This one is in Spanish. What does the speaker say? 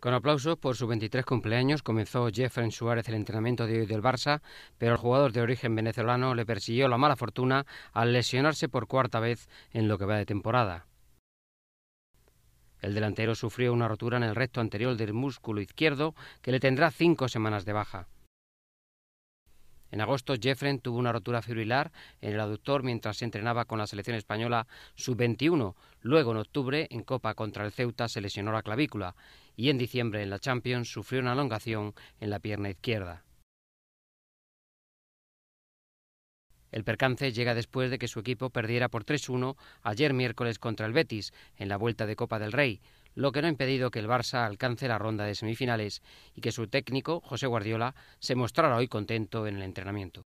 Con aplausos por su 23 cumpleaños comenzó Jeffrey Suárez el entrenamiento de hoy del Barça, pero el jugador de origen venezolano le persiguió la mala fortuna al lesionarse por cuarta vez en lo que va de temporada. El delantero sufrió una rotura en el recto anterior del músculo izquierdo que le tendrá cinco semanas de baja. En agosto, Jeffrey tuvo una rotura fibrilar en el aductor mientras se entrenaba con la selección española sub-21. Luego, en octubre, en Copa contra el Ceuta, se lesionó la clavícula. Y en diciembre, en la Champions, sufrió una elongación en la pierna izquierda. El percance llega después de que su equipo perdiera por 3-1 ayer miércoles contra el Betis en la vuelta de Copa del Rey lo que no ha impedido que el Barça alcance la ronda de semifinales y que su técnico, José Guardiola, se mostrara hoy contento en el entrenamiento.